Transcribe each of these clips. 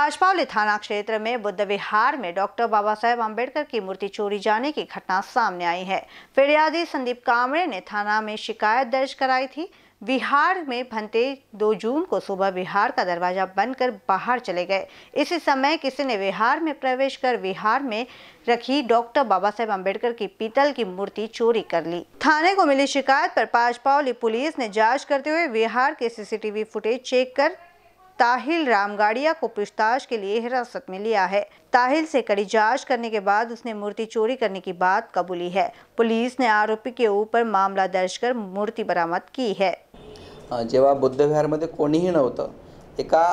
बाजपावली थाना क्षेत्र में बुद्ध विहार में डॉक्टर बाबा साहेब अम्बेडकर की मूर्ति चोरी जाने की घटना सामने आई है फिरियादी संदीप कामरे ने थाना में शिकायत दर्ज कराई थी बिहार में भंते 2 जून को सुबह बिहार का दरवाजा बंद कर बाहर चले गए इसी समय किसी ने बिहार में प्रवेश कर बिहार में रखी डॉक्टर बाबा साहेब अम्बेडकर की पीतल की मूर्ति चोरी कर ली थाने को मिली शिकायत पर पाजपावली पुलिस ने जांच करते हुए बिहार के सीसीटीवी फुटेज चेक कर ताहिल रामगाड़िया को पूछताछ के लिए हिरासत में लिया है ताहिल से कड़ी जांच करने के बाद उसने मूर्ति चोरी करने की बात कबूली है पुलिस ने आरोपी के ऊपर मामला दर्ज कर मूर्ति बरामद की है जेवा जेव्हा बुद्धविहारमध्ये कोणीही नव्हतं एका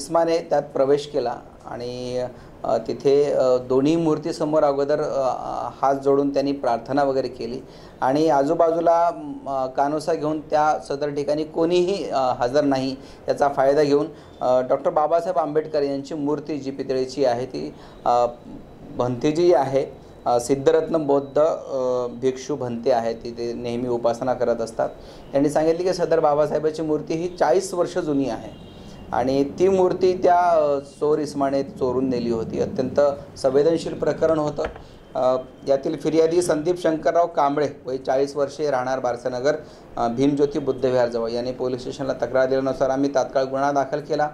इस्मा ने प्रवेश केला आणि तिथे दोन्ही मूर्तीसमोर अगोदर हात जोडून त्यांनी प्रार्थना वगैरे केली आणि आजूबाजूला कानोसा घेऊन त्या सदर ठिकाणी कोणीही हजर नाही याचा फायदा घेऊन डॉक्टर बाबासाहेब आंबेडकर यांची मूर्ती जी पितळेची आहे ती भंती आहे सिद्धरत्न बौद्ध भिक्षू भंते आहे तिथे नेहमी उपासना करत असतात त्यांनी सांगितले की सदर बाबासाहेबाची मूर्ती ही चाळीस वर्ष जुनी आहे आणि ती मूर्ती त्या चोर इस्माने चोरून नेली होती अत्यंत संवेदनशील प्रकरण होतं यातील फिर्यादी संदीप शंकरराव कांबळे वय चाळीस वर्षे राहणार बारसानगर भीमज्योती बुद्धविहारजवळ यांनी पोलीस स्टेशनला तक्रार दिल्यानुसार आम्ही तात्काळ गुन्हा दाखल केला